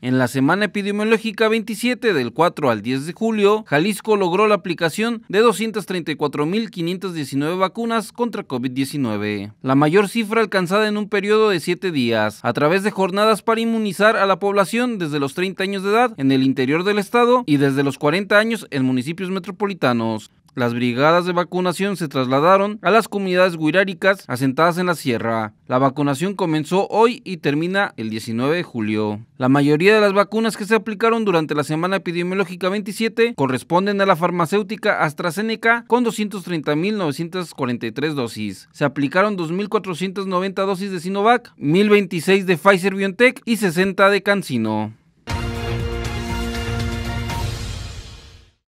En la semana epidemiológica 27 del 4 al 10 de julio, Jalisco logró la aplicación de 234.519 vacunas contra COVID-19, la mayor cifra alcanzada en un periodo de 7 días, a través de jornadas para inmunizar a la población desde los 30 años de edad en el interior del estado y desde los 40 años en municipios metropolitanos. Las brigadas de vacunación se trasladaron a las comunidades guiráricas asentadas en la sierra. La vacunación comenzó hoy y termina el 19 de julio. La mayoría de las vacunas que se aplicaron durante la semana epidemiológica 27 corresponden a la farmacéutica AstraZeneca con 230.943 dosis. Se aplicaron 2.490 dosis de Sinovac, 1.026 de Pfizer BioNTech y 60 de CanSino.